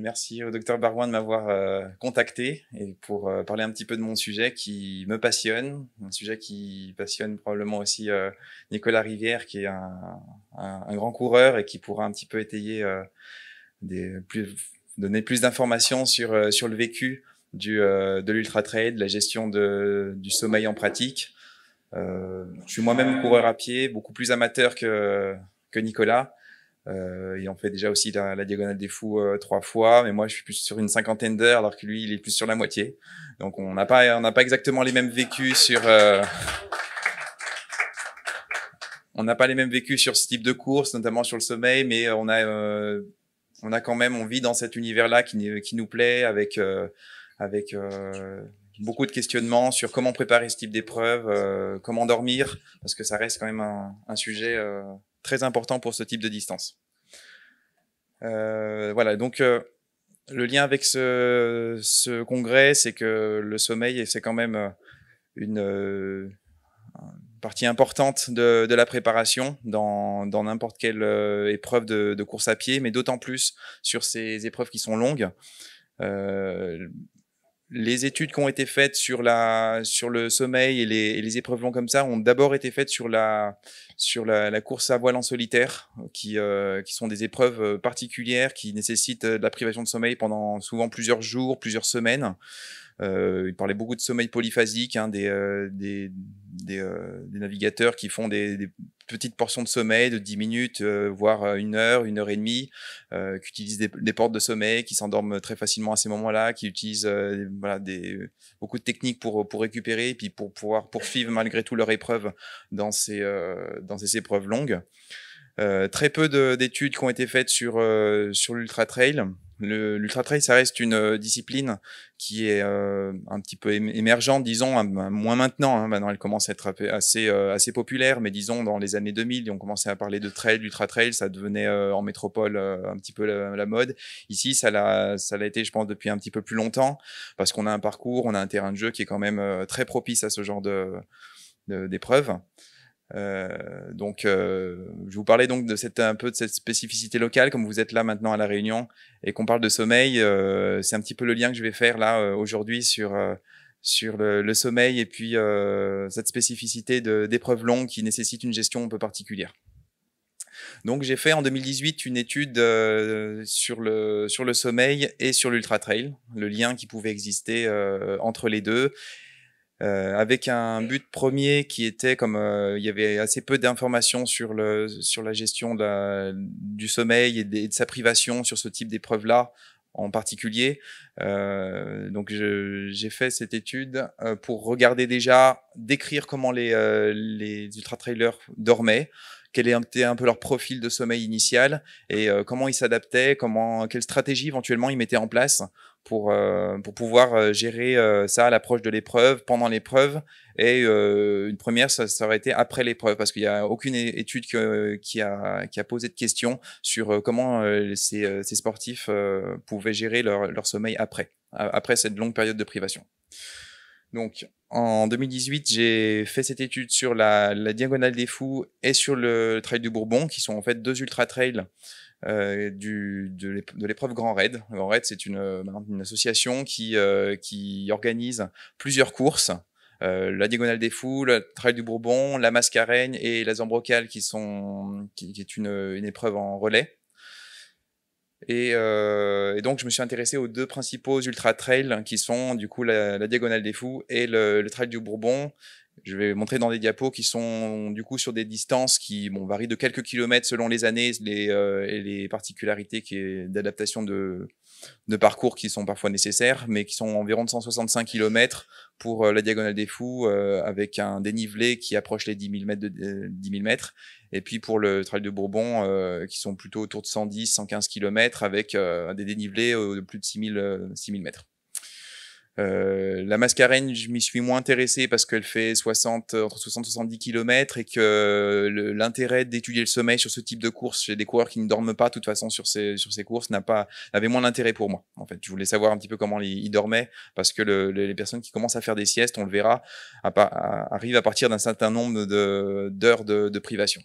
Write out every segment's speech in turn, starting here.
merci au docteur Barouin de m'avoir euh, contacté et pour euh, parler un petit peu de mon sujet qui me passionne, un sujet qui passionne probablement aussi euh, Nicolas Rivière, qui est un, grand coureur et qui pourra un petit peu étayer, des, plus, donner plus d'informations sur, sur le vécu du, de l'ultra trail, la gestion du sommeil en pratique. je suis moi-même coureur à pied, beaucoup plus amateur que, que Nicolas euh, il en fait déjà aussi la, diagonale des fous euh, trois fois, mais moi je suis plus sur une cinquantaine d'heures, alors que lui il est plus sur la moitié. Donc on n'a pas on n'a pas exactement les mêmes vécus sur euh, on n'a pas les mêmes vécus sur ce type de course, notamment sur le sommeil, mais euh, on a on a quand même on vit dans cet univers là qui nous plaît avec avec beaucoup de questionnements sur comment préparer ce type d'épreuve, comment dormir, parce que ça reste quand même un, un sujet très important pour ce type de distance. Euh, voilà, donc euh, le lien avec ce, congrès, c'est que le sommeil, c'est quand même euh, une, partie importante de, la préparation dans n'importe quelle épreuve de, course à pied, mais d'autant plus sur ces épreuves qui sont longues. Euh, les études qui ont été faites sur la sur le sommeil et les, les épreuves longues comme ça ont d'abord été faites sur la sur la, course à voile en solitaire qui euh, qui sont des épreuves euh, particulières qui nécessitent euh, de la privation de sommeil pendant souvent plusieurs jours plusieurs semaines euh, il parlait beaucoup de sommeil polyphasique, hein, des, euh, des, euh, des, navigateurs qui font des, petites portions de sommeil de 10 minutes, voire une heure, une heure et demie, qui utilisent des, portes de sommeil, qui s'endorment très facilement à ces moments-là, qui utilisent voilà, des, beaucoup de techniques pour, pour récupérer et puis pour pouvoir poursuivre malgré tout leur épreuve dans ces, dans ces épreuves longues. Euh, très peu d'études qui ont été faites sur, sur l'ultra trail. L'ultra trail, ça reste une euh, discipline qui est euh, un petit peu émergente, disons, moins maintenant. Hein. maintenant, elle commence à être assez euh, assez populaire, mais disons dans les années 2000, on commençait à parler de trail, d'ultra trail, ça devenait en métropole un petit peu la, mode. Ici, ça l'a ça l'a été, je pense, depuis un petit peu plus longtemps, parce qu'on a un parcours, on a un terrain de jeu qui est quand même très propice à ce genre de d'épreuves. Euh, donc, euh, je vous parlais donc de cette un peu de cette spécificité locale, comme vous êtes là maintenant à la Réunion et qu'on parle de sommeil, euh, c'est un petit peu le lien que je vais faire là aujourd'hui sur sur le, sommeil et puis cette spécificité d'épreuves longues qui nécessite une gestion un peu particulière. Donc, j'ai fait en 2018 une étude sur le sur le sommeil et sur l'ultra trail, le lien qui pouvait exister entre les deux euh, avec un but premier qui était comme euh, il y avait assez peu d'informations sur le sur la gestion de du sommeil et de, sa privation sur ce type d'épreuve là en particulier. Euh, donc j'ai fait cette étude euh, pour regarder déjà décrire comment les euh, les ultra trailers dormaient quel était un peu leur profil de sommeil initial et comment ils s'adaptaient, comment, quelle stratégie éventuellement ils mettaient en place euh, pour, pouvoir euh, gérer euh, ça à l'approche de l'épreuve, pendant l'épreuve. Et une première, ça, aurait été après l'épreuve, parce qu'il n'y a aucune étude qui, a, posé de questions sur comment ces, sportifs pouvaient gérer leur, sommeil après, après cette longue période de privation. Donc, en 2018, j'ai fait cette étude sur la, la, Diagonale des Fous et sur le Trail du Bourbon, qui sont en fait deux ultra-trails euh, du, de l'épreuve Grand Raid. Grand Raid, c'est une, euh, association qui, euh, qui organise plusieurs courses. la Diagonale des Fous, le Trail du Bourbon, la Mascareigne et la Zambrocale qui sont qui, est une, une, épreuve en relais. Et, donc, je me suis intéressé aux deux principaux ultra trails qui sont du coup la, diagonale des fous et le trail du Bourbon. Je vais montrer dans des diapos qui sont du coup sur des distances qui bon, varient de quelques kilomètres selon les années les, euh, et les particularités d'adaptation de, de parcours qui sont parfois nécessaires, mais qui sont environ de 165 km pour euh, la Diagonale des Fous euh, avec un dénivelé qui approche les 10 000 mètres. Et puis pour le Trail de Bourbon qui sont plutôt autour de 110, 115 km avec des dénivelés de plus de 6 6 000 mètres. Euh, la mascarène, je m'y suis moins intéressé parce qu'elle fait 60, entre 60 et 70 km et que l'intérêt d'étudier le sommeil sur ce type de course chez des coureurs qui ne dorment pas, de toute façon, sur ces, sur ces courses, n'a pas, moins d'intérêt pour moi. En fait, je voulais savoir un petit peu comment ils, dormaient parce que les personnes qui commencent à faire des siestes, on le verra, à, à, arrivent à partir d'un certain nombre d'heures de privation.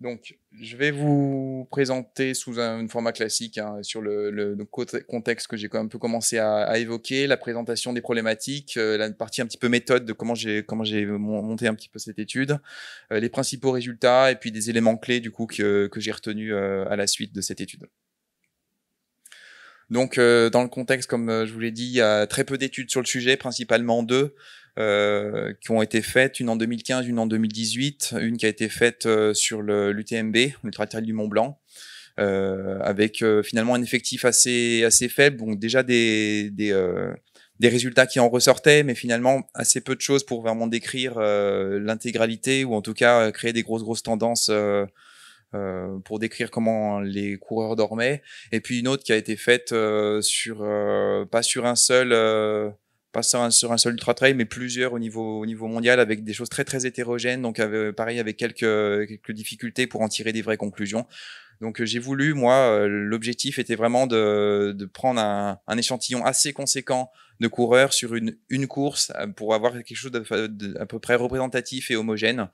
Donc, je vais vous présenter sous un, format classique hein, sur le, le, le, contexte que j'ai quand même un peu commencé à, à, évoquer, la présentation des problématiques, euh, la partie un petit peu méthode de comment j'ai comment j'ai monté un petit peu cette étude, euh, les principaux résultats et puis des éléments clés du coup que, que j'ai retenus euh, à la suite de cette étude. Donc, dans le contexte, comme je vous l'ai dit, il y a très peu d'études sur le sujet, principalement deux. Euh, qui ont été faites, une en 2015, une en 2018, une qui a été faite euh, sur l'UTMB, l'Ultra Trail du Mont Blanc, euh, avec finalement un effectif assez assez faible, donc déjà des des, des résultats qui en ressortaient, mais finalement assez peu de choses pour vraiment décrire l'intégralité ou en tout cas créer des grosses grosses tendances pour décrire comment les coureurs dormaient. Et puis une autre qui a été faite sur pas sur un seul pas sur un, seul ultra trail, mais plusieurs au niveau, au niveau mondial avec des choses très très hétérogènes. Donc euh, pareil avec quelques, quelques difficultés pour en tirer des vraies conclusions. Donc euh, j'ai voulu, moi, euh, l'objectif était vraiment de, de prendre un, échantillon assez conséquent de coureurs sur une, une course pour avoir quelque chose d'à à peu près représentatif et homogène.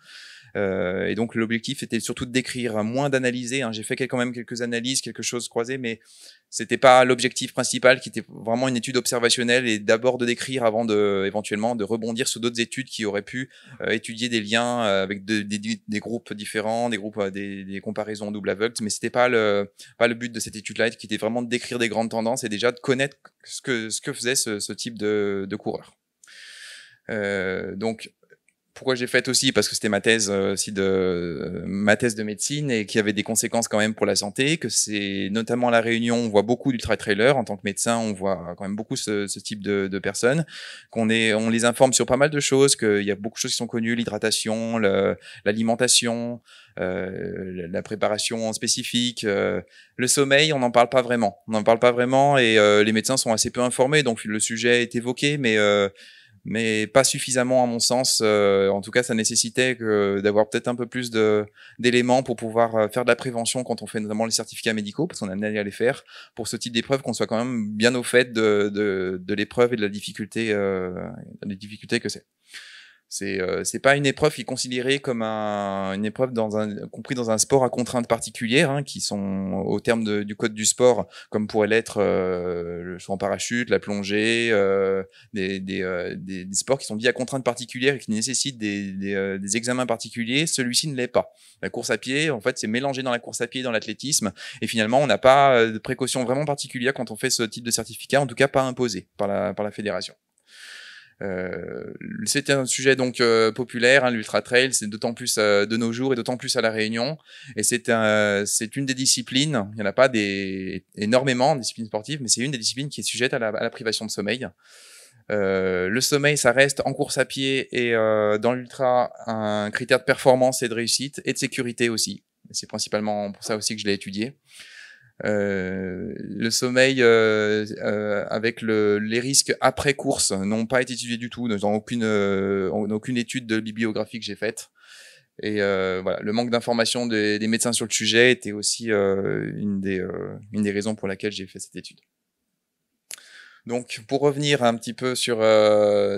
Euh, et donc l'objectif était surtout de décrire, hein, moins d'analyser. Hein. J'ai fait quand même quelques analyses, quelque chose croisé, mais c'était pas l'objectif principal, qui était vraiment une étude observationnelle et d'abord de décrire avant de éventuellement de rebondir sur d'autres études qui auraient pu euh, étudier des liens euh, avec des, des, groupes différents, des groupes, euh, des, des comparaisons double aveugle. Mais c'était pas le pas le but de cette étude-là, qui était vraiment de décrire des grandes tendances et déjà de connaître ce que ce que faisait ce, ce type de, de coureur. Euh, donc pourquoi j'ai fait aussi parce que c'était ma thèse euh, aussi de euh, ma thèse de médecine et qui avait des conséquences quand même pour la santé que c'est notamment à la Réunion on voit beaucoup d'ultra trailers en tant que médecin on voit quand même beaucoup ce, ce type de, de personnes qu'on est on les informe sur pas mal de choses qu'il y a beaucoup de choses qui sont connues l'hydratation l'alimentation euh, la préparation spécifique, le sommeil, on n'en parle pas vraiment. On n'en parle pas vraiment et les médecins sont assez peu informés, donc le sujet est évoqué, mais mais pas suffisamment à mon sens. Euh, en tout cas, ça nécessitait d'avoir peut-être un peu plus d'éléments pour pouvoir euh, faire de la prévention quand on fait notamment les certificats médicaux, parce qu'on est amené à les faire pour ce type d'épreuve, qu'on soit quand même bien au fait de, l'épreuve et de la difficulté, euh, des difficultés que c'est. C'est euh, pas une épreuve qui est considérée comme une épreuve dans un compris dans un sport à contraintes particulières hein, qui sont au terme du code du sport comme pourrait l'être euh, le saut en parachute, la plongée, euh, euh, des, sports qui sont dits à contraintes particulières et qui nécessitent des, examens particuliers. Celui-ci ne l'est pas. La course à pied, en fait, c'est mélangé dans la course à pied dans l'athlétisme et finalement on n'a pas de précautions vraiment particulières quand on fait ce type de certificat, en tout cas pas imposé par par la fédération. Euh, c'était un sujet donc euh, populaire, hein, l'ultra trail, c'est d'autant plus euh, de nos jours et d'autant plus à la Réunion. Et c'est c'est une des disciplines. Il n'y en a pas des énormément disciplines sportives, mais c'est une des disciplines qui est sujette à la, à la privation de sommeil. Euh, le sommeil, ça reste en course à pied et dans l'ultra un critère de performance et de réussite et de sécurité aussi. C'est principalement pour ça aussi que je l'ai étudié. Euh, le sommeil euh, euh, avec le, les risques après course n'ont pas été étudiés du tout dans aucune, euh, aucune étude de bibliographie que j'ai faite. Et voilà, le manque d'information des, médecins sur le sujet était aussi une, des, une des raisons pour laquelle j'ai fait cette étude. Donc, pour revenir un petit peu sur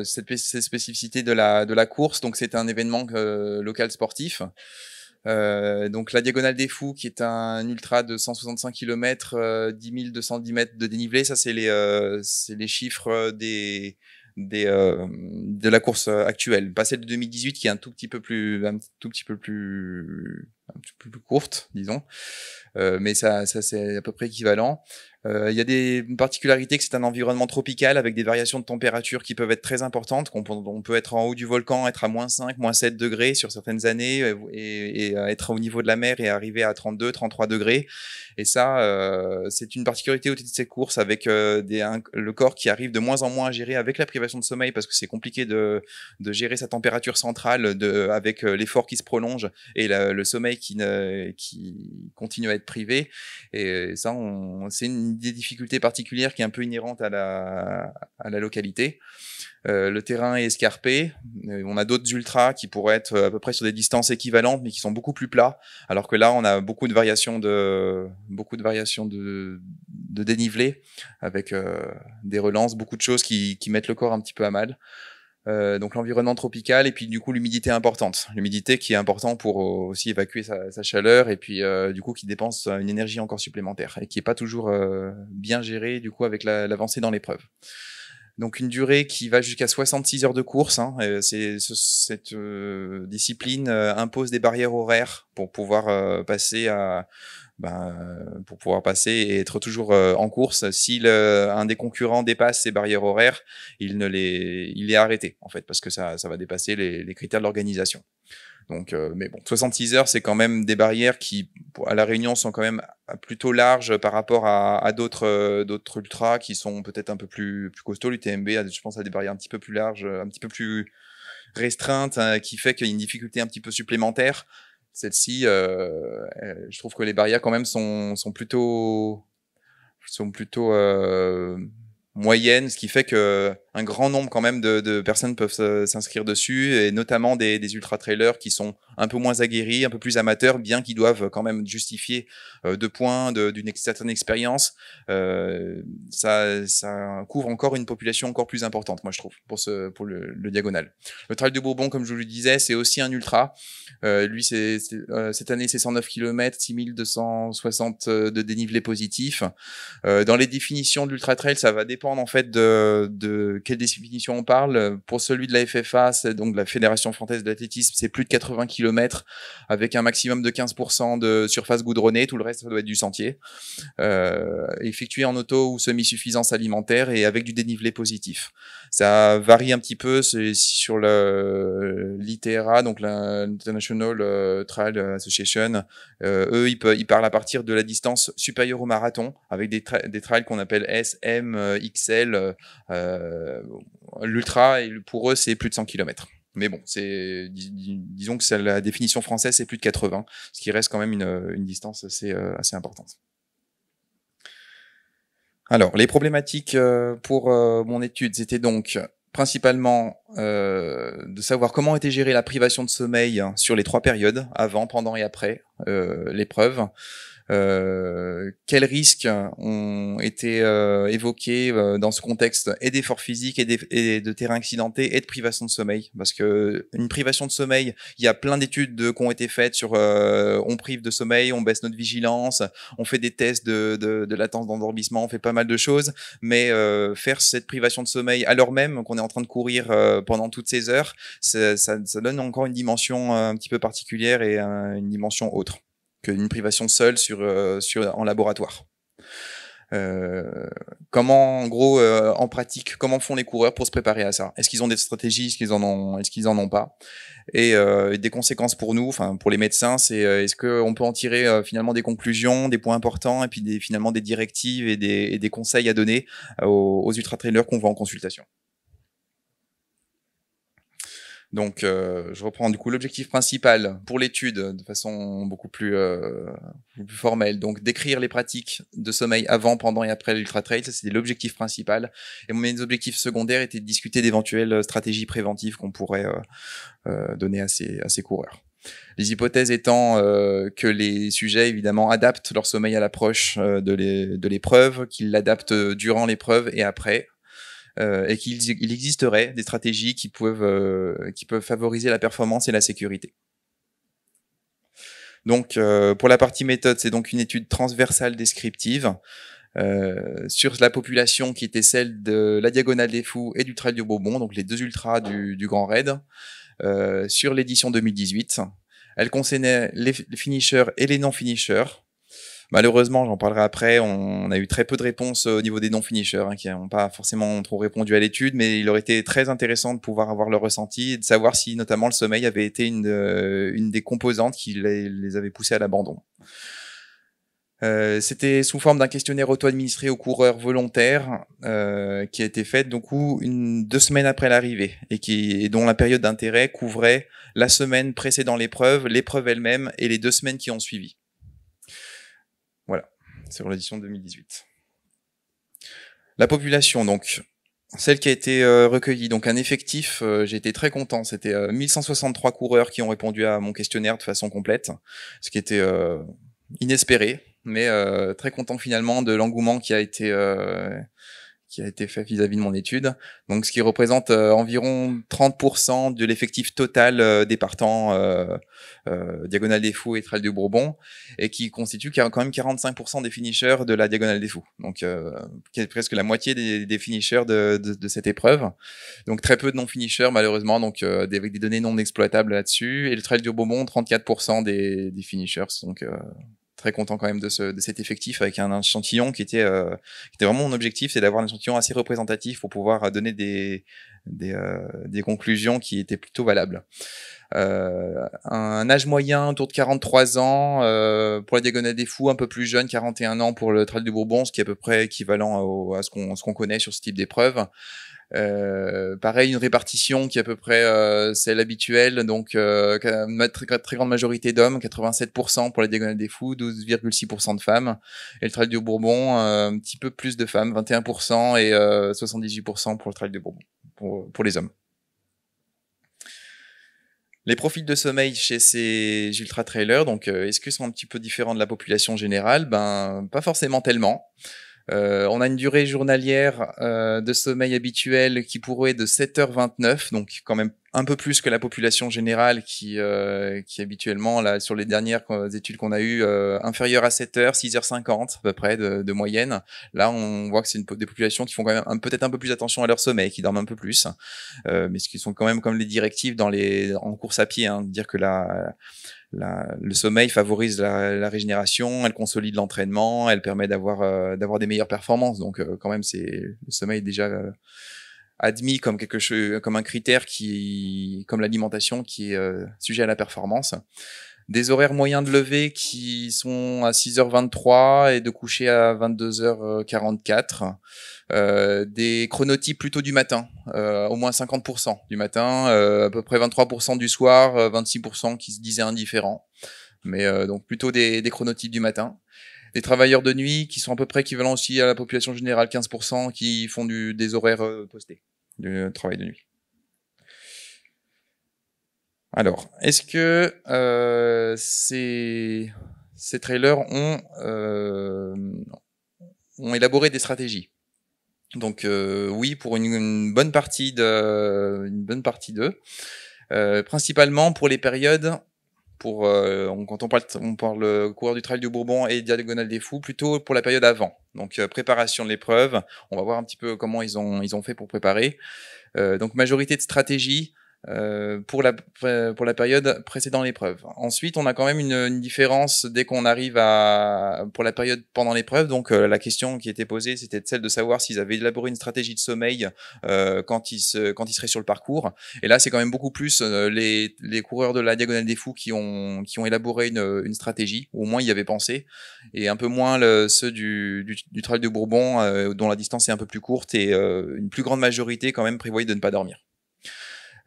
cette, spécificité de la, de la course, donc c'est un événement local sportif. Euh, donc la Diagonale des Fous, qui est un ultra de 165 km, 10 210 mètres de dénivelé. Ça, c'est les, euh, c'est les chiffres euh, des, des, de la course actuelle. Pas celle de 2018, qui est un tout petit peu plus, un tout petit peu plus, un petit peu plus courte, disons. mais ça, ça c'est à peu près équivalent. Euh, il y a des particularités que c'est un environnement tropical avec des variations de température qui peuvent être très importantes. On peut, être en haut du volcan, être à moins 5, moins 7 degrés sur certaines années euh, et, être au niveau de la mer et arriver à 32, 33 degrés. Et ça, euh, c'est une particularité au titre de ces courses avec des, le corps qui arrive de moins en moins à gérer avec la privation de sommeil parce que c'est compliqué de, gérer sa température centrale de, avec l'effort qui se prolonge et le sommeil qui, ne, qui continue à être privé. Et ça, c'est une des difficultés particulières qui est un peu inhérente à la, à la localité. Euh, le terrain est escarpé. Euh, on a d'autres ultras qui pourraient être euh, à peu près sur des distances équivalentes, mais qui sont beaucoup plus plats. Alors que là, on a beaucoup de variations de beaucoup de variations de, dénivelé, avec des relances, beaucoup de choses qui, qui mettent le corps un petit peu à mal. Euh, donc l'environnement tropical et puis du coup l'humidité importante, l'humidité qui est importante pour euh, aussi évacuer sa, chaleur et puis euh, du coup qui dépense une énergie encore supplémentaire et qui est pas toujours bien gérée du coup avec l'avancée dans l'épreuve. Donc une durée qui va jusqu'à 66 heures de course. Hein, c'est, cette discipline impose des barrières horaires pour pouvoir passer à ben, pour pouvoir passer et être toujours euh, en course. Si le, un des concurrents dépasse ses barrières horaires, il ne les, il est arrêté en fait parce que ça, ça va dépasser les, les critères de l'organisation. Donc, euh, mais bon, 66 heures, c'est quand même des barrières qui, à la Réunion, sont quand même euh, plutôt larges par rapport à, à d'autres d'autres ultras qui sont peut-être un peu plus plus costauds. L'UTMB, je pense, a des barrières un petit peu plus larges, un petit peu plus restreintes, qui fait qu'il y a une difficulté un petit peu supplémentaire. Celle-ci, euh, euh, je trouve que les barrières quand même sont, sont plutôt sont plutôt euh, moyennes, ce qui fait que un grand nombre quand même de, de personnes peuvent euh, s'inscrire dessus, et notamment des, des ultra-trailers qui sont un peu moins aguerris, un peu plus amateurs, bien qu'ils doivent quand même justifier euh, de points, d'une certaine expérience. Euh, ça, ça couvre encore une population encore plus importante, moi je trouve, pour, ce, pour le, le diagonal. Le Trail de Bourbon, comme je vous le disais, c'est aussi un ultra. Euh, lui, c'est euh, cette année, c'est 109 km, 6260 de dénivelé positif. Euh, dans les définitions de l'ultra-trail, ça va dépendre en fait de, de quelle définition on parle Pour celui de la FFA, c'est donc la Fédération française d'athlétisme, c'est plus de 80 km avec un maximum de 15% de surface goudronnée, tout le reste ça doit être du sentier, euh, effectué en auto ou semi-suffisance alimentaire et avec du dénivelé positif. Ça varie un petit peu sur euh, l'ITRA, donc l'International euh, Trail Association. Euh, eux, ils, parlent à partir de la distance supérieure au marathon, avec des, trails qu'on appelle SM, XL. l'Ultra, L'ultra, pour eux, c'est plus de 100 km. Mais bon, disons que la définition française, c'est plus de 80, ce qui reste quand même une, distance assez importante. Alors, les problématiques euh, pour euh, mon étude, c'était donc principalement euh, de savoir comment était gérée la privation de sommeil sur les trois périodes, avant, pendant et après l'épreuve, euh, quels risques ont été euh, évoqués euh, dans ce contexte et d'efforts physiques et, de terrain accidenté et de privation de sommeil Parce que une privation de sommeil, il y a plein d'études qui ont été faites sur on prive de sommeil, on baisse notre vigilance, on fait des tests de, de, de latence d'endormissement, on fait pas mal de choses, mais faire cette privation de sommeil alors même qu'on est en train de courir pendant toutes ces heures, ça, ça, donne encore une dimension un petit peu particulière et une dimension autre qu'une privation seule sur, euh, sur, en laboratoire. Euh, comment, en gros, euh, en pratique, comment font les coureurs pour se préparer à ça Est-ce qu'ils ont des stratégies Est-ce qu'ils en ont Est-ce qu'ils en ont pas Et euh, des conséquences pour nous, enfin pour les médecins, c'est est-ce qu'on peut en tirer finalement des conclusions, des points importants, et puis des, finalement des directives et des, et des conseils à donner aux, aux ultra trailers qu'on voit en consultation. Donc, euh, je reprends du coup l'objectif principal pour l'étude de façon euh, beaucoup plus, formelle. Donc, décrire les pratiques de sommeil avant, pendant et après l'ultra trail, ça c'était l'objectif principal. Et mes objectifs secondaires étaient de discuter d'éventuelles stratégies préventives qu'on pourrait euh, donner à ces, à ces coureurs. Les hypothèses étant que les sujets, évidemment, adaptent leur sommeil à l'approche de l'épreuve, qu'ils l'adaptent durant l'épreuve et après, euh, et qu'il existerait des stratégies qui peuvent, euh, qui peuvent favoriser la performance et la sécurité. Donc, euh, pour la partie méthode, c'est donc une étude transversale descriptive sur la population qui était celle de la Diagonale des Fous et du Trail du Bourbon, donc les deux ultras du, Grand Raid, sur l'édition 2018. Elle concernait les finishers et les non-finishers, Malheureusement, j'en parlerai après, on, a eu très peu de réponses euh, au niveau des non-finishers, hein, qui n'ont pas forcément trop répondu à l'étude, mais il aurait été très intéressant de pouvoir avoir leur ressenti et de savoir si notamment le sommeil avait été une, euh, une des composantes qui les, avait poussés à l'abandon. Euh, c'était sous forme d'un questionnaire auto-administré aux coureurs volontaires qui a été fait donc ou une, deux semaines après l'arrivée et qui et dont la période d'intérêt couvrait la semaine précédant l'épreuve, l'épreuve elle-même et les deux semaines qui ont suivi pour l'édition 2018. La population, donc, celle qui a été euh, recueillie, donc un effectif, J'étais euh, j'ai été très content, c'était 1163 euh, coureurs qui ont répondu à mon questionnaire de façon complète, ce qui était inespéré, mais très content finalement de l'engouement qui a été qui a été fait vis-à-vis de mon étude. Donc, ce qui représente euh, environ 30% de l'effectif total euh, des partants euh, euh Diagonale des Fous et Trail du Bourbon, et qui constitue quand même 45% des finishers de la Diagonale des Fous. Donc, presque la moitié des, finishers de, de, de, cette épreuve. Donc, très peu de non-finishers, malheureusement, donc des, avec des données non exploitables là-dessus. Et le Trail du Bourbon, 34% des, des finishers. Donc, très content quand même de, ce, de cet effectif avec un échantillon qui était, euh, qui était vraiment mon objectif, c'est d'avoir un échantillon assez représentatif pour pouvoir euh, donner des, des, euh, des conclusions qui étaient plutôt valables. un âge moyen autour de 43 ans pour la Diagonale des Fous, un peu plus jeune, 41 ans pour le Trail du Bourbon, ce qui est à peu près équivalent à, à ce qu'on connaît sur ce type d'épreuve. Euh, pareil, une répartition qui est à peu près euh, celle habituelle, donc euh, très, très, grande majorité d'hommes, 87% pour la diagonale des fous, 12,6% de femmes. Et le trail du Bourbon, euh, un petit peu plus de femmes, 21% et 78% pour le trail du Bourbon, pour, les hommes. Les profils de sommeil chez ces ultra-trailers, donc est-ce que sont un petit peu différents de la population générale Ben, pas forcément tellement. Euh, on a une durée journalière euh, de sommeil habituelle qui pourrait être de 7h29, donc quand même un peu plus que la population générale qui, euh, qui habituellement, là, sur les dernières euh, études qu'on a eues, euh, inférieure à 7 h 6h50 à peu près de, moyenne. Là, on voit que c'est des populations qui font quand même peut-être un peu plus attention à leur sommeil, qui dorment un peu plus, mais ce qui sont quand même comme les directives dans les, en course à pied, hein, dire que la, le sommeil favorise la, régénération, elle consolide l'entraînement, elle permet d'avoir des meilleures performances. Donc quand même, c'est le sommeil déjà admis comme quelque chose, comme un critère qui, comme l'alimentation, qui est euh, sujet à la performance. Des horaires moyens de lever qui sont à 6h23 et de coucher à 22h44. Euh, des chronotypes plutôt du matin, euh, au moins 50% du matin, euh, à peu près 23% du soir, 26% qui se disaient indifférents. Mais donc plutôt des, des chronotypes du matin des travailleurs de nuit qui sont à peu près équivalents aussi à la population générale, 15%, qui font du, des horaires postés du travail de nuit. Alors, est-ce que euh, ces, ces, trailers ont, euh, ont, élaboré des stratégies Donc euh, oui, pour une, une, bonne partie de, une bonne partie d'eux, principalement pour les périodes pour euh, quand on parle on parle euh, coureur du trail du Bourbon et Diagonal des fous plutôt pour la période avant. Donc euh, préparation de l'épreuve, on va voir un petit peu comment ils ont ils ont fait pour préparer. donc majorité de stratégie, euh, pour, la, pour la période précédant l'épreuve. Ensuite, on a quand même une, une différence dès qu'on arrive à, pour la période pendant l'épreuve. Donc, euh, la question qui était posée, c'était celle de savoir s'ils avaient élaboré une stratégie de sommeil euh, quand, ils se, quand ils seraient sur le parcours. Et là, c'est quand même beaucoup plus euh, les, les coureurs de la Diagonale des Fous qui ont, qui ont élaboré une, une stratégie, au moins y avaient pensé, et un peu moins ceux du, du, du Trail de Bourbon, dont la distance est un peu plus courte, et une plus grande majorité quand même prévoyait de ne pas dormir.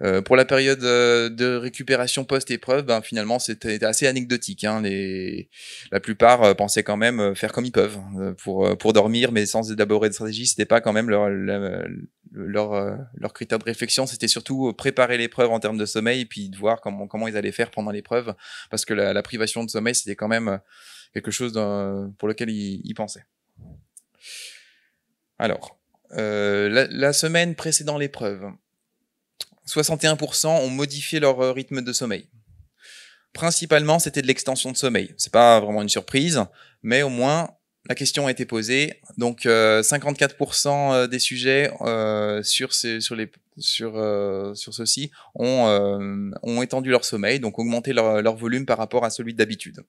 Euh, pour la période euh, de récupération post-épreuve, ben, finalement, c'était assez anecdotique. Hein. Les... La plupart euh, pensaient quand même faire comme ils peuvent pour, pour dormir, mais sans élaborer de stratégie. C'était pas quand même leur, leur, leur, critère de réflexion. C'était surtout préparer l'épreuve en termes de sommeil et puis de voir comment, comment ils allaient faire pendant l'épreuve. Parce que la, la privation de sommeil, c'était quand même quelque chose pour lequel ils, ils pensaient. Alors, euh, la, la, semaine précédant l'épreuve, 61% ont modifié leur euh, rythme de sommeil. Principalement, c'était de l'extension de sommeil. C'est pas vraiment une surprise, mais au moins la question a été posée. Donc 54% euh, euh, des sujets sur ces, sur les sur sur ceci ont ont étendu leur sommeil, donc augmenté leur, volume par rapport à celui d'habitude.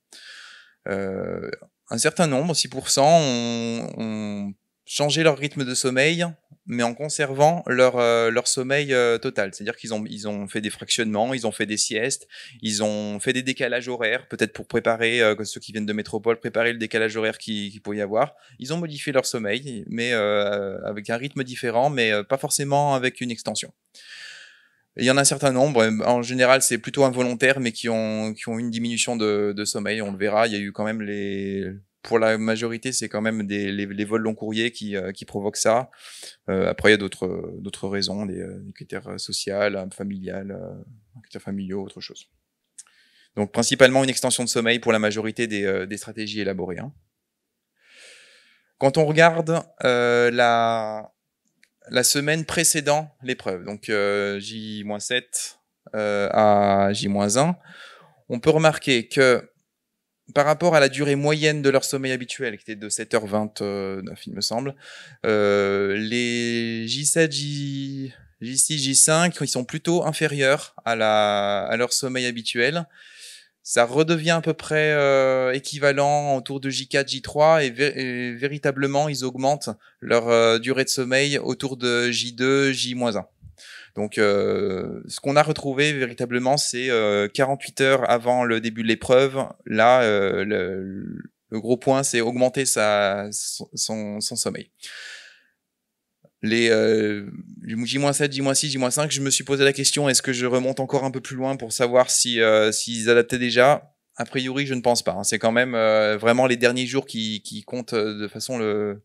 un certain nombre, 6%, ont, ont changer leur rythme de sommeil, mais en conservant leur, euh, leur sommeil euh, total. C'est-à-dire qu'ils ont, ils ont fait des fractionnements, ils ont fait des siestes, ils ont fait des décalages horaires, peut-être pour préparer, euh, ceux qui viennent de métropole, préparer le décalage horaire qui, pourrait y avoir. Ils ont modifié leur sommeil, mais euh, avec un rythme différent, mais pas forcément avec une extension. Il y en a un certain nombre. En général, c'est plutôt involontaire, mais qui ont, qui ont une diminution de, de sommeil. On le verra. Il y a eu quand même les, pour la majorité, c'est quand même les, vols long courriers qui, euh, provoquent ça. Euh, après, il y a d'autres, euh, d'autres raisons, des, critères sociaux, familiales, critères familiaux, autre chose. Donc, principalement une extension de sommeil pour la majorité des, stratégies élaborées. Hein. Quand on regarde la, la semaine précédant l'épreuve, donc J-7 à J-1, on peut remarquer que par rapport à la durée moyenne de leur sommeil habituel, qui était de 7h29, il me semble, euh, les J7, J... J6, J5, ils sont plutôt inférieurs à, la... à leur sommeil habituel. Ça redevient à peu près euh, équivalent autour de J4, J3, et, véritablement, ils augmentent leur euh, durée de sommeil autour de J2, J-1. Donc, euh, ce qu'on a retrouvé véritablement, c'est 48 euh, heures avant le début de l'épreuve. Là, euh, le, gros point, c'est augmenter sa, son, son, sommeil. Les J-7, J-6, J-5, je me suis posé la question est-ce que je remonte encore un peu plus loin pour savoir si s'ils adaptaient déjà a priori, je ne pense pas. Hein. C'est quand même vraiment les derniers jours qui, qui comptent de façon le...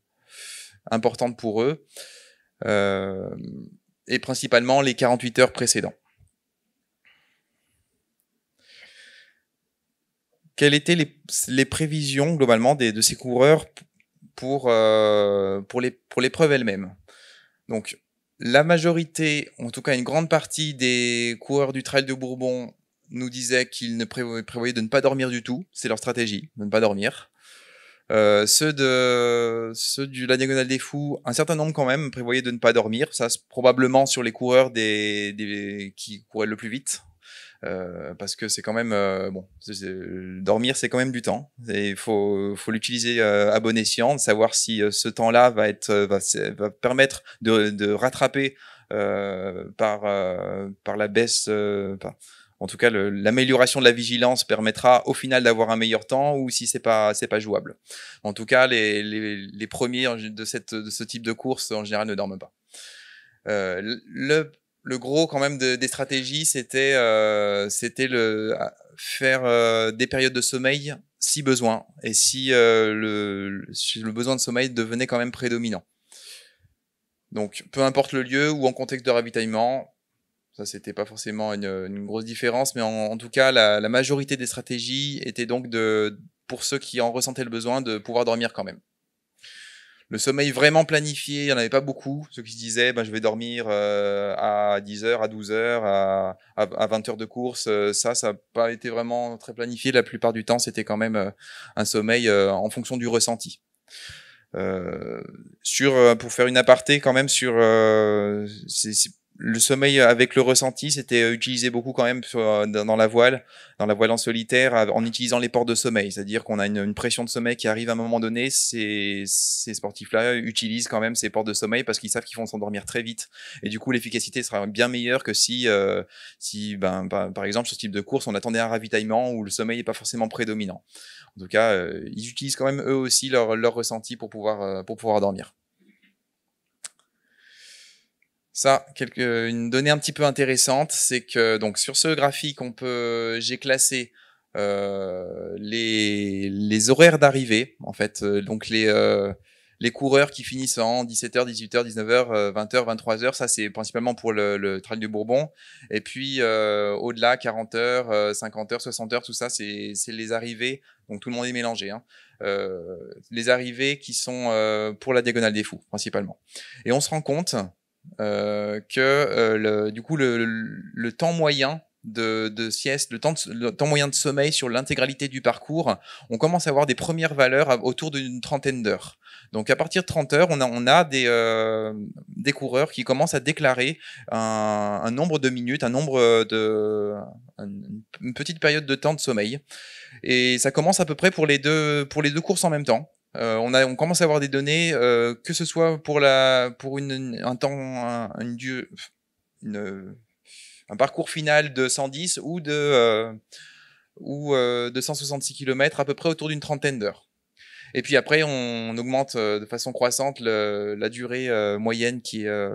importante pour eux et principalement les 48 heures précédentes. Quelles étaient les, prévisions globalement des, de ces coureurs pour, euh, pour, les, pour l'épreuve elle-même Donc, la majorité, en tout cas une grande partie des coureurs du Trail de Bourbon nous disaient qu'ils ne prévoyaient de ne pas dormir du tout. C'est leur stratégie, de ne pas dormir. Euh, ceux de ceux du la diagonale des fous, un certain nombre quand même prévoyaient de ne pas dormir. Ça, probablement sur les coureurs des, des qui couraient le plus vite. Euh, parce que c'est quand même euh, bon dormir c'est quand même du temps il faut faut l'utiliser euh, à bon escient de savoir si ce temps là va être va, va permettre de, de rattraper par par la baisse en tout cas, l'amélioration de la vigilance permettra au final d'avoir un meilleur temps ou si c'est pas c'est pas jouable. En tout cas, les, premiers de cette de ce type de course en général ne dorment pas. Euh, le gros quand même des stratégies, c'était euh, c'était le faire euh, des périodes de sommeil si besoin et si euh, le, le besoin de sommeil devenait quand même prédominant. Donc peu importe le lieu ou en contexte de ravitaillement, ça, c'était pas forcément une, grosse différence, mais en, tout cas, la, majorité des stratégies étaient donc de, pour ceux qui en ressentaient le besoin, de pouvoir dormir quand même. Le sommeil vraiment planifié, il n'y en avait pas beaucoup. Ceux qui se disaient, ben, je vais dormir euh, à 10h, à 12h, à, à, 20h de course, euh, ça, ça n'a pas été vraiment très planifié. La plupart du temps, c'était quand même euh, un sommeil en fonction du ressenti. sur, pour faire une aparté quand même sur, le sommeil avec le ressenti, c'était euh, utilisé beaucoup quand même euh, dans la voile, dans la voile en solitaire, en utilisant les portes de sommeil. C'est-à-dire qu'on a une, pression de sommeil qui arrive à un moment donné. Ces, sportifs-là utilisent quand même ces portes de sommeil parce qu'ils savent qu'ils vont s'endormir très vite. Et du coup, l'efficacité sera bien meilleure que si, euh, si ben, par, exemple, sur ce type de course, on attendait un ravitaillement où le sommeil n'est pas forcément prédominant. En tout cas, ils utilisent quand même eux aussi leur, ressenti pour pouvoir, pour pouvoir dormir. Ça, une donnée un petit peu intéressante, c'est que donc sur ce graphique, on peut, j'ai classé euh, les, les horaires d'arrivée, en fait, euh, donc les euh, les coureurs qui finissent en 17h, 18h, 19h, 20h, 23h, ça c'est principalement pour le, le, trail du Bourbon. Et puis euh, au-delà, 40h, 50h, 60h, tout ça, c'est les arrivées. Donc tout le monde est mélangé. Hein. Euh, les arrivées qui sont euh, pour la diagonale des fous, principalement. Et on se rend compte euh, que euh, du coup le, temps moyen de, sieste, le temps, moyen de sommeil sur l'intégralité du parcours, on commence à avoir des premières valeurs autour d'une trentaine d'heures. Donc à partir de 30 heures, on a, euh, des, coureurs qui commencent à déclarer un, nombre de minutes, un nombre de une petite période de temps de sommeil, et ça commence à peu près pour les deux courses en même temps. Euh, on, commence à avoir des données, euh, que ce soit pour, la, pour une, un temps, une, un parcours final de 110 ou de, euh, ou, 166 km, à peu près autour d'une trentaine d'heures. Et puis après, on, augmente de façon croissante la durée moyenne qui est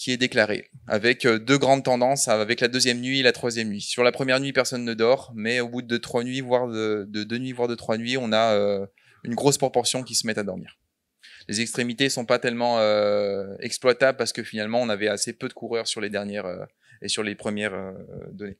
qui est déclaré avec euh, deux grandes tendances, hein, avec la deuxième nuit et la troisième nuit. Sur la première nuit, personne ne dort, mais au bout de trois nuits, voire de, deux nuits, voire de trois nuits, on a euh, une grosse proportion qui se met à dormir. Les extrémités sont pas tellement euh, exploitables parce que finalement, on avait assez peu de coureurs sur les dernières et sur les premières données.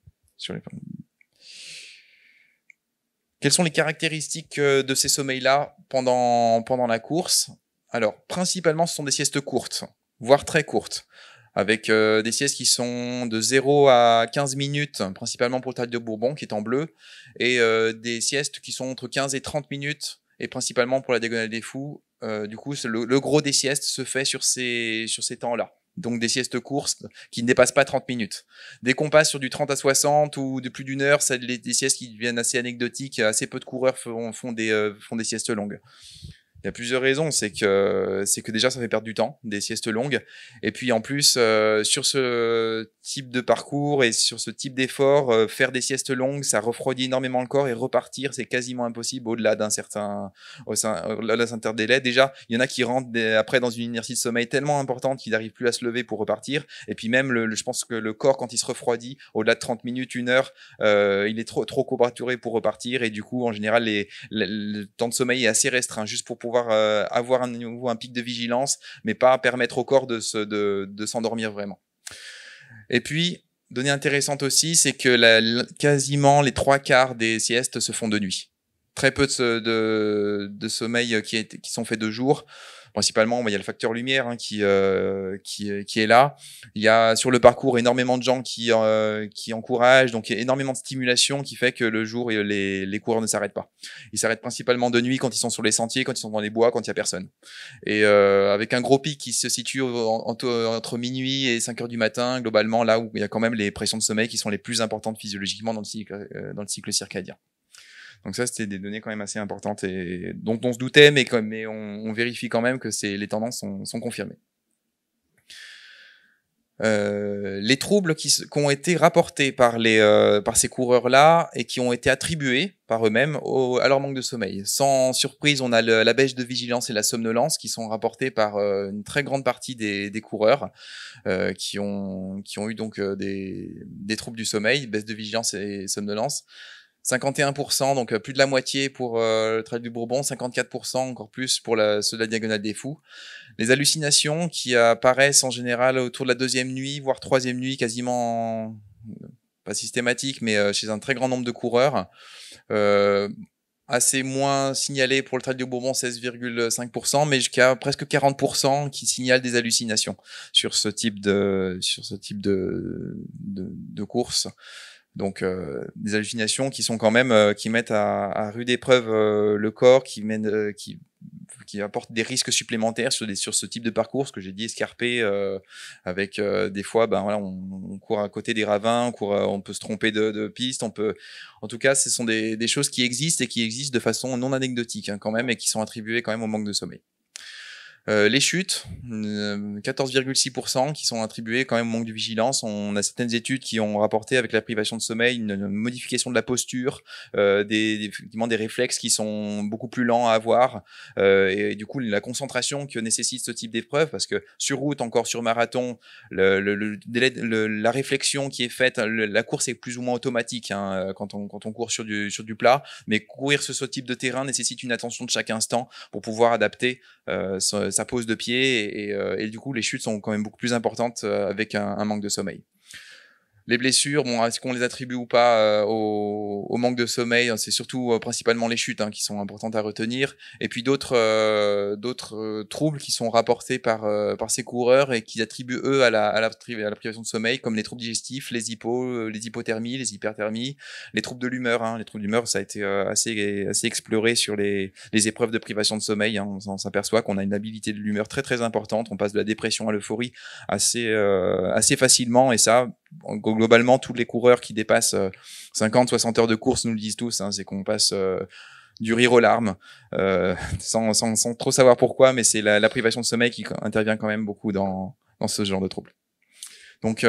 Quelles sont les caractéristiques de ces sommeils-là pendant, pendant la course Alors, principalement, ce sont des siestes courtes voire très courtes avec euh, des siestes qui sont de 0 à 15 minutes, principalement pour le trail de Bourbon qui est en bleu, et euh, des siestes qui sont entre 15 et 30 minutes, et principalement pour la Diagonale des Fous. Euh, du coup, le, gros des siestes se fait sur ces, sur ces temps-là. Donc des siestes courtes qui ne dépassent pas 30 minutes. Dès qu'on passe sur du 30 à 60 ou de plus d'une heure, c'est des, siestes qui deviennent assez anecdotiques. Assez peu de coureurs font, font des, font des siestes longues. Il y a plusieurs raisons. C'est que, c'est que déjà, ça fait perdre du temps, des siestes longues. Et puis, en plus, euh, sur ce type de parcours et sur ce type d'effort, euh, faire des siestes longues, ça refroidit énormément le corps et repartir, c'est quasiment impossible au-delà d'un certain, au d'un certain délai. Déjà, il y en a qui rentrent après dans une inertie de sommeil tellement importante qu'ils n'arrivent plus à se lever pour repartir. Et puis, même, le, je pense que le corps, quand il se refroidit au-delà de 30 minutes, une heure, euh, il est trop, trop courbaturé pour repartir. Et du coup, en général, les, le temps de sommeil est assez restreint juste pour pouvoir euh, avoir un nouveau un pic de vigilance, mais pas permettre au corps de s'endormir se, de, vraiment. Et puis, donnée intéressante aussi, c'est que quasiment les trois quarts des siestes se font de nuit. Très peu de, de, sommeil qui, qui sont faits de jour. Principalement, bah, il y a le facteur lumière hein, qui, euh, euh, qui, est là. Il y a sur le parcours énormément de gens qui, euh, encouragent, donc énormément de stimulation qui fait que le jour, les, les coureurs ne s'arrêtent pas. Ils s'arrêtent principalement de nuit quand ils sont sur les sentiers, quand ils sont dans les bois, quand il y a personne. Et avec un gros pic qui se situe entre minuit et 5 heures du matin, globalement, là où il y a quand même les pressions de sommeil qui sont les plus importantes physiologiquement dans le dans le cycle circadien. Donc ça, c'était des données quand même assez importantes et dont on se doutait, mais, on, vérifie quand même que les tendances sont, confirmées. Euh, les troubles qui, ont été rapportés par, les, euh, par ces coureurs-là et qui ont été attribués par eux-mêmes à leur manque de sommeil. Sans surprise, on a la baisse de vigilance et la somnolence qui sont rapportées par euh, une très grande partie des, coureurs euh, qui, ont, qui ont eu donc des, des troubles du sommeil, baisse de vigilance et somnolence. 51%, donc euh, plus de la moitié pour euh, le Trail du Bourbon, 54% encore plus pour la, ceux de la Diagonale des Fous. Les hallucinations qui apparaissent en général autour de la deuxième nuit, voire troisième nuit, quasiment euh, pas systématique, mais chez un très grand nombre de coureurs. assez moins signalé pour le trail du Bourbon, 16,5%, mais jusqu'à presque 40% qui signalent des hallucinations sur ce type de, sur ce type de, de, de course. Donc euh, des hallucinations qui sont quand même euh, qui mettent à, à rude épreuve euh, le corps, qui mènent, qui qui apportent des risques supplémentaires sur des sur ce type de parcours, ce que j'ai dit escarpé, avec des fois ben voilà on, court à côté des ravins, on court, on peut se tromper de, de piste, on peut en tout cas ce sont des, choses qui existent et qui existent de façon non anecdotique hein, quand même et qui sont attribuées quand même au manque de sommeil. Euh, les chutes, 14,6% euh, qui sont attribuées quand même au manque de vigilance. On a certaines études qui ont rapporté avec la privation de sommeil une, modification de la posture, euh, des, effectivement des réflexes qui sont beaucoup plus lents à avoir. Euh, et, du coup, la concentration que nécessite ce type d'épreuve, parce que sur route, encore sur marathon, le, la réflexion qui est faite, la course est plus ou moins automatique hein, euh, quand, on, quand on court sur du, sur du plat. Mais courir sur ce type de terrain nécessite une attention de chaque instant pour pouvoir adapter euh, ça pose de pied euh, et, du coup les chutes sont quand même beaucoup plus importantes euh, avec un manque de sommeil. Les blessures, bon, est-ce qu'on les attribue ou pas euh, au, au, manque de sommeil hein, C'est surtout euh, principalement les chutes hein, qui sont importantes à retenir. Et puis d'autres euh, d'autres troubles qui sont rapportés par, par ces coureurs et qu'ils attribuent eux à la, à la, privation de sommeil, comme les troubles digestifs, les hypo, les hypothermies, les hyperthermies, les troubles de l'humeur. Hein. Les troubles d'humeur, ça a été assez, assez exploré sur les, les épreuves de privation de sommeil. Hein. On, s'aperçoit qu'on a une habilité de l'humeur très très importante. On passe de la dépression à l'euphorie assez, assez facilement et ça, globalement, tous les coureurs qui dépassent 50, euh, 60 heures de course nous le disent tous, hein, c'est qu'on passe euh, du rire aux larmes, euh, sans, trop savoir pourquoi, mais c'est la, privation de sommeil qui intervient quand même beaucoup dans, ce genre de troubles. Donc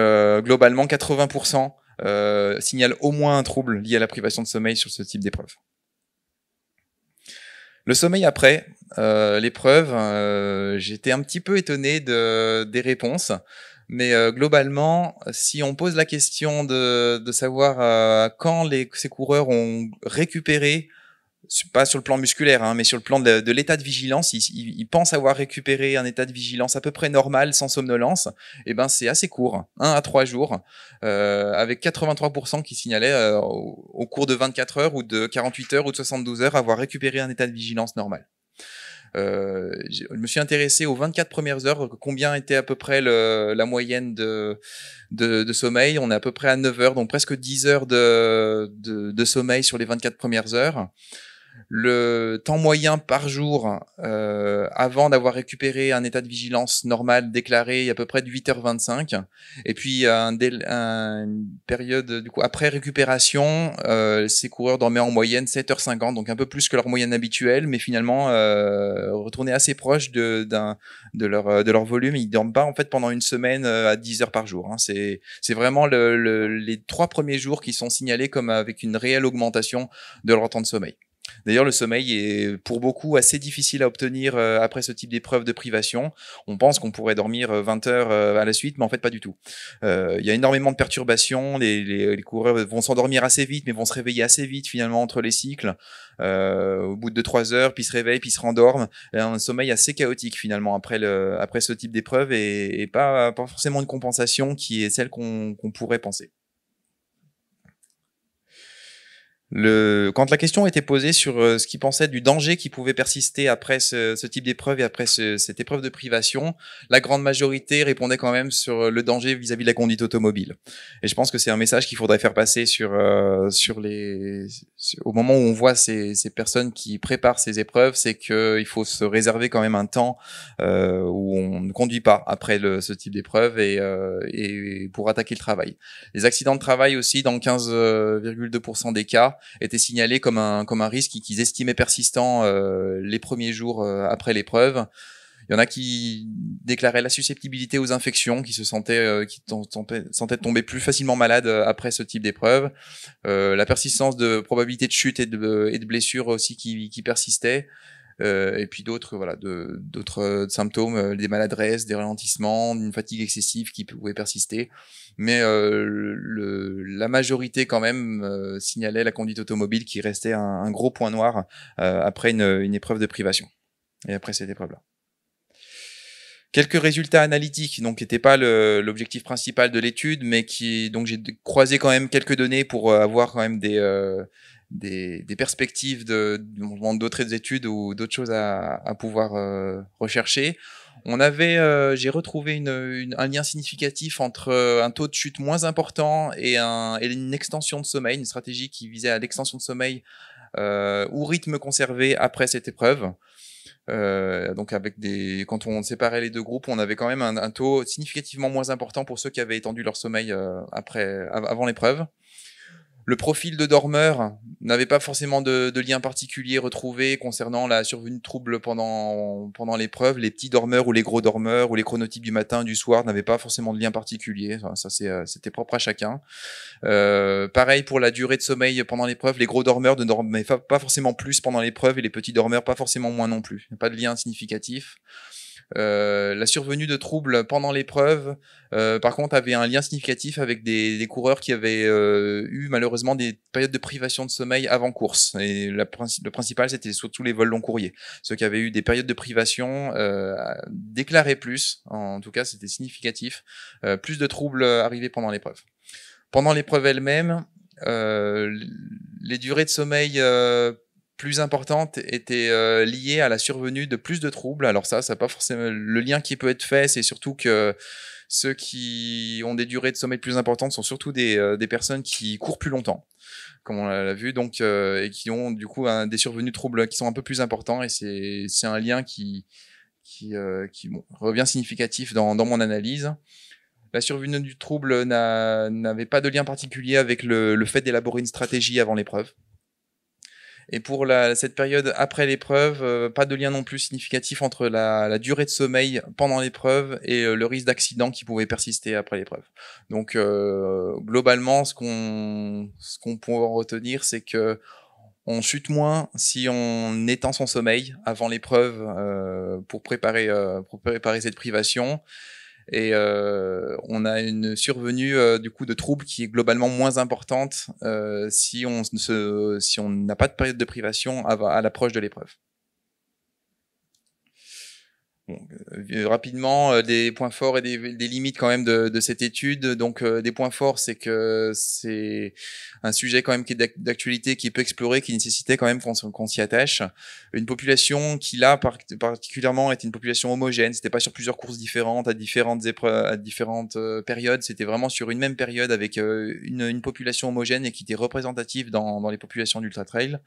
globalement, 80% signalent au moins un trouble lié à la privation de sommeil sur ce type d'épreuve. Le sommeil après l'épreuve, j'étais un petit peu étonné des réponses. Mais euh, globalement, si on pose la question de, savoir euh, quand les, ces coureurs ont récupéré, pas sur le plan musculaire, hein, mais sur le plan de, l'état de vigilance, ils, pensent avoir récupéré un état de vigilance à peu près normal, sans somnolence, et eh ben c'est assez court, 1 hein, à 3 jours, euh, avec 83% qui signalaient au, au cours de 24 heures ou de 48 heures ou de 72 heures avoir récupéré un état de vigilance normal. Euh, je me suis intéressé aux 24 premières heures, combien était à peu près la moyenne de, sommeil. On est à peu près à 9 heures, donc presque 10 heures de, de sommeil sur les 24 premières heures le temps moyen par jour euh, avant d'avoir récupéré un état de vigilance normal déclaré à peu près de 8h25 et puis un une période du coup après récupération euh, ces coureurs dormaient en moyenne 7h50 donc un peu plus que leur moyenne habituelle mais finalement euh, assez proche de d'un de leur euh, de leur volume ils dorment pas en fait pendant une semaine euh, à 10 h par jour hein. c'est vraiment les trois premiers jours qui sont signalés comme avec une réelle augmentation de leur temps de sommeil D'ailleurs, le sommeil est pour beaucoup assez difficile à obtenir euh, après ce type d'épreuve de privation. On pense qu'on pourrait dormir 20 euh, heures euh, à la suite, mais en fait pas du tout. Il y a énormément de perturbations, les, coureurs vont s'endormir assez vite, mais vont se réveiller assez vite finalement entre les cycles. au bout de trois heures, puis se réveillent, puis se rendorment. Un sommeil assez chaotique finalement après, après ce type d'épreuve et, pas, pas, forcément une compensation qui est celle qu'on pourrait penser. Le, quand la question était posée sur euh, ce qu'ils pensait du danger qui pouvait persister après ce, type d'épreuve et après cette épreuve de privation, la grande majorité répondait quand même sur euh, le danger vis-à-vis de la conduite automobile. Et je pense que c'est un message qu'il faudrait faire passer sur euh, sur les au moment où on voit ces, ces personnes qui préparent ces épreuves, c'est qu'il faut se réserver quand même un temps où on ne conduit pas après ce type d'épreuve et, et, pour attaquer le travail. Les accidents de travail aussi dans 15,2% des cas était signalé comme un, comme un risque qu'ils estimaient persistant euh, les premiers jours euh, après l'épreuve. Il y en a qui déclaraient la susceptibilité aux infections, qui se sentaient, euh, qui tomber plus facilement malades après ce type d'épreuve. la persistance de probabilité de chute et de, et de blessures aussi qui, qui persistait. Euh, et puis d'autres voilà d'autres euh, symptômes, euh, des maladresses, des ralentissements, une fatigue excessive qui pouvait persister. Mais le, la majorité quand même signalait la conduite automobile qui restait un, un gros point noir après une, épreuve de privation et après cette épreuve-là. Quelques résultats analytiques, donc qui n'étaient pas l'objectif principal de l'étude, mais qui donc j'ai croisé quand même quelques données pour avoir quand même des des, des, perspectives de, d'autres études ou d'autres choses à, pouvoir euh, rechercher. On avait, euh, j'ai retrouvé un lien significatif entre euh, un taux de chute moins important et, une extension de sommeil, une stratégie qui visait à l'extension de sommeil euh, ou rythme conservé après cette épreuve. donc avec des, quand on séparait les deux groupes, on avait quand même un, taux significativement moins important pour ceux qui avaient étendu leur sommeil après, avant l'épreuve. Le profil de dormeur n'avait pas forcément de, lien particulier retrouvé concernant la survenue de troubles pendant, pendant l'épreuve. Les petits dormeurs ou les gros dormeurs ou les chronotypes du matin, du soir n'avaient pas forcément de lien particulier. Ça, euh, c'était propre à chacun. Euh, pareil pour la durée de sommeil pendant l'épreuve. Les gros dormeurs ne dormaient pas forcément plus pendant l'épreuve et les petits dormeurs pas forcément moins non plus. Pas de lien significatif. Euh, la survenue de troubles pendant l'épreuve, euh, par contre, avait un lien significatif avec des, des coureurs qui avaient euh, eu malheureusement des périodes de privation de sommeil avant course. Et la, le principal, c'était surtout les vols long courriers. Ceux qui avaient eu des périodes de privation déclaraient plus, en tout cas, c'était significatif, plus de troubles arrivés pendant l'épreuve. Pendant l'épreuve elle-même, les durées de sommeil plus importante était euh, liée à la survenue de plus de troubles. Alors ça, ça pas forcément le lien qui peut être fait, c'est surtout que ceux qui ont des durées de sommeil plus importantes sont surtout des, euh, personnes qui courent plus longtemps, comme on l'a vu, donc euh, et qui ont du coup un, des survenus de troubles qui sont un peu plus importants. Et c'est un lien qui qui, revient significatif dans mon analyse la survenue du trouble n'avait pas de lien particulier avec le fait d'élaborer une stratégie avant l'épreuve. Et pour la, cette période après l'épreuve, euh, pas de lien non plus significatif entre la, durée de sommeil pendant l'épreuve et euh, le risque d'accident qui pouvait persister après l'épreuve. Donc euh, globalement, ce qu'on ce qu'on peut retenir, c'est que on chute moins si on étend son sommeil avant l'épreuve pour préparer pour préparer cette privation. Et euh, on a une survenue euh, du coup de troubles qui est globalement moins importante euh, si on si n'a pas de période de privation à l'approche de l'épreuve. Euh, euh, rapidement, euh, des points forts et des, limites quand même de, cette étude. Donc, des points forts, c'est que c'est un sujet quand même qui est d'actualité, qui peut explorer, qui nécessitait quand même qu'on s'y attache. Une population qui là particulièrement est une population homogène. C'était pas sur plusieurs courses différentes à différentes épreuves, à différentes périodes. C'était vraiment sur une même période avec une, population homogène et qui était représentative dans, dans les populations d'ultra trail.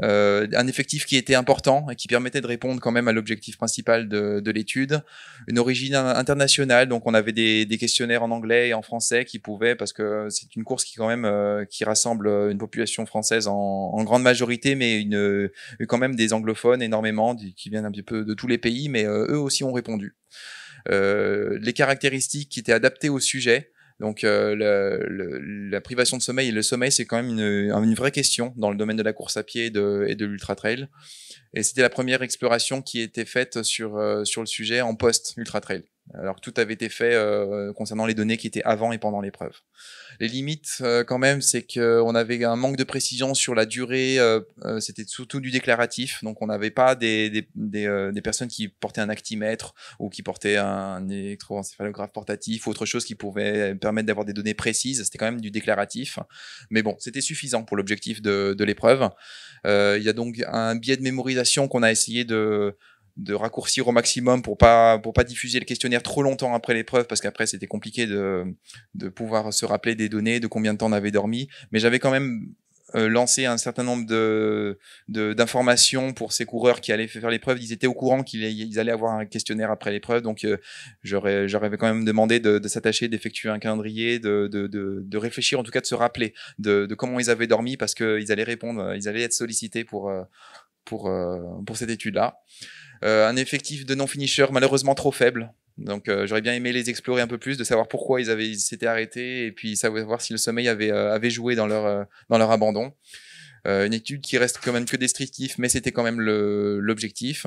Euh, un effectif qui était important et qui permettait de répondre quand même à l'objectif principal de, l'étude, une origine internationale, donc on avait des, questionnaires en anglais et en français qui pouvaient, parce que c'est une course qui quand même euh, qui rassemble une population française en, grande majorité, mais une, euh, quand même des anglophones énormément qui viennent un petit peu de tous les pays, mais eux aussi ont répondu. les caractéristiques qui étaient adaptées au sujet, donc euh, le, la privation de sommeil et le sommeil, c'est quand même une, vraie question dans le domaine de la course à pied et de, l'ultra-trail. Et c'était la première exploration qui était faite sur, euh, sur le sujet en post-ultra-trail alors tout avait été fait euh, concernant les données qui étaient avant et pendant l'épreuve. Les limites euh, quand même, c'est qu'on avait un manque de précision sur la durée, euh, c'était surtout du déclaratif, donc on n'avait pas des, des, des, personnes qui portaient un actimètre ou qui portaient un électroencéphalographe portatif ou autre chose qui pouvait permettre d'avoir des données précises, c'était quand même du déclaratif, mais bon, c'était suffisant pour l'objectif de, de l'épreuve. Il y a donc un biais de mémorisation qu'on a essayé de de raccourcir au maximum pour pas pour pas diffuser le questionnaire trop longtemps après l'épreuve parce qu'après c'était compliqué de de pouvoir se rappeler des données de combien de temps on avait dormi mais j'avais quand même euh, lancé un certain nombre de d'informations pour ces coureurs qui allaient faire l'épreuve ils étaient au courant qu'ils allaient avoir un questionnaire après l'épreuve donc euh, j'aurais j'aurais quand même demandé de, de s'attacher d'effectuer un calendrier de, de, de, de réfléchir en tout cas de se rappeler de, de comment ils avaient dormi parce qu'ils allaient répondre ils allaient être sollicités pour euh, pour euh, pour cette étude là euh, un effectif de non-finishers malheureusement trop faible. Donc euh, j'aurais bien aimé les explorer un peu plus, de savoir pourquoi ils avaient s'étaient arrêtés et puis savoir si le sommeil avait euh, joué dans leur dans leur abandon. Euh, une étude qui reste quand même que descriptive, mais c'était quand même l'objectif.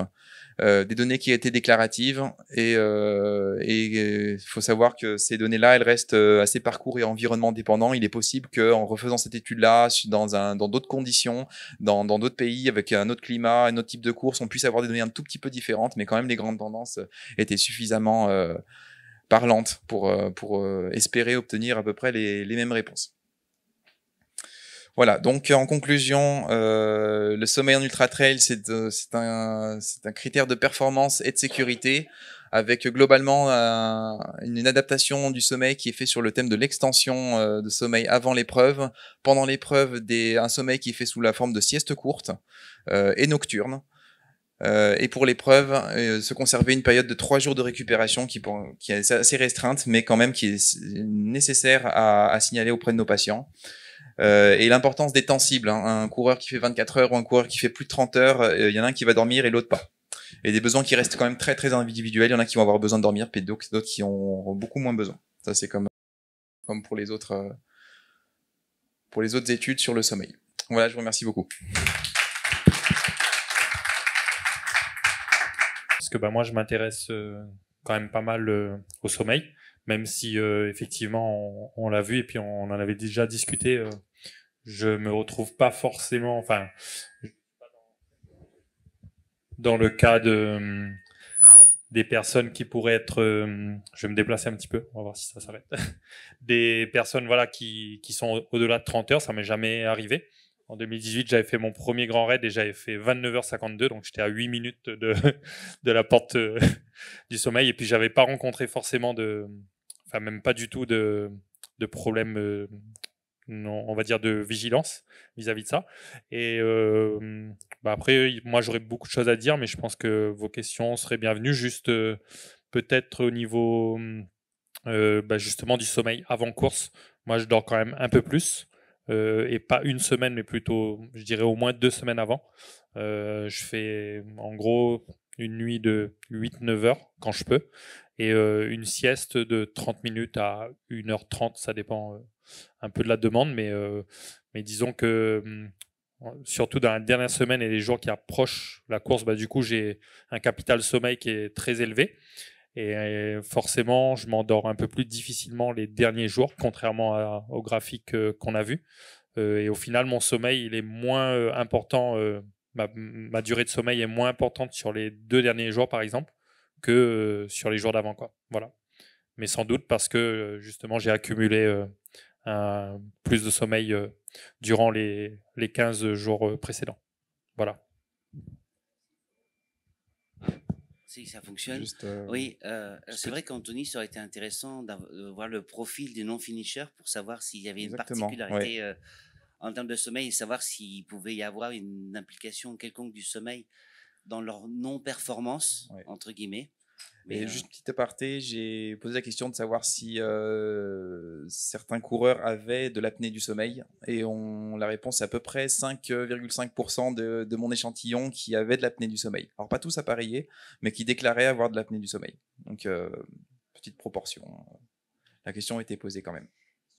Euh, des données qui étaient déclaratives et il euh, faut savoir que ces données-là, elles restent assez parcours et environnement dépendant Il est possible qu'en refaisant cette étude-là dans un dans d'autres conditions, dans d'autres pays avec un autre climat, un autre type de course, on puisse avoir des données un tout petit peu différentes, mais quand même les grandes tendances étaient suffisamment euh, parlantes pour pour espérer obtenir à peu près les mêmes réponses. Voilà, donc en conclusion, euh, le sommeil en ultra trail, c'est un, critère de performance et de sécurité, avec globalement euh, une adaptation du sommeil qui est fait sur le thème de l'extension euh, de sommeil avant l'épreuve, pendant l'épreuve, un sommeil qui est fait sous la forme de sieste courte et nocturne. et pour l'épreuve, se conserver une période de trois jours de récupération qui, qui est assez restreinte, mais quand même qui est nécessaire à signaler auprès de nos patients. Euh, et l'importance des temps cibles. Hein. Un coureur qui fait 24 heures ou un coureur qui fait plus de 30 heures, euh, il y en a un qui va dormir et l'autre pas. Et des besoins qui restent quand même très très individuels. Il y en a qui vont avoir besoin de dormir, puis d'autres qui ont beaucoup moins besoin. Ça c'est comme comme pour les autres euh, pour les autres études sur le sommeil. Voilà, je vous remercie beaucoup. Parce que bah moi je m'intéresse euh, quand même pas mal au sommeil même si euh, effectivement on, l'a vu et puis on, en avait déjà discuté, euh, je me retrouve pas forcément, enfin, dans le cas de des personnes qui pourraient être, euh, je vais me déplacer un petit peu, on va voir si ça s'arrête, des personnes voilà qui, qui sont au-delà de 30 heures, ça m'est jamais arrivé. En 2018, j'avais fait mon premier grand raid et j'avais fait 29h52, donc j'étais à 8 minutes de, de la porte euh, du sommeil. Et puis, j'avais pas rencontré forcément de, enfin même pas du tout de, de problème, euh, on va dire, de vigilance vis-à-vis de ça. Et euh, bah, après, moi, j'aurais beaucoup de choses à dire, mais je pense que vos questions seraient bienvenues. Juste, euh, peut-être au niveau bah, justement du sommeil avant course, moi, je dors quand même un peu plus. et pas une semaine, mais plutôt, je dirais au moins deux semaines avant. je fais en gros une nuit de 8-9 heures quand je peux et euh, une sieste de 30 minutes à 1h30, ça dépend euh, un peu de la demande, mais, euh, disons que hum, surtout dans la dernière semaine et les jours qui approchent la course, bah, du coup, j'ai un capital sommeil qui est très élevé. Et forcément, je m'endors un peu plus difficilement les derniers jours, contrairement au graphique qu'on a vu. et au final, mon sommeil, il est moins important. ma, durée de sommeil est moins importante sur les deux derniers jours, par exemple que euh, sur les jours d'avant. Quoi. Voilà. Mais sans doute parce que euh, justement j'ai accumulé euh, un, plus de sommeil durant les, les 15 jours précédents. Voilà. Si ça fonctionne. oui, c'est vrai qu'Anthony, ça aurait été intéressant de voir le profil des non finisher pour savoir s'il y avait une particularité. en termes de sommeil et savoir s'il pouvait y avoir une implication quelconque du sommeil dans leur non-performance, entre guillemets. Mais et euh, juste aparté, j'ai posé la question de savoir si euh, certains coureurs avaient de l'apnée du sommeil. Et on, la réponse c'est à peu près 5,5% de, mon échantillon qui avait de l'apnée du sommeil. Alors pas tous appareillés, mais qui déclaraient avoir de l'apnée du sommeil. Donc, euh, petite proportion. La question était posée quand même.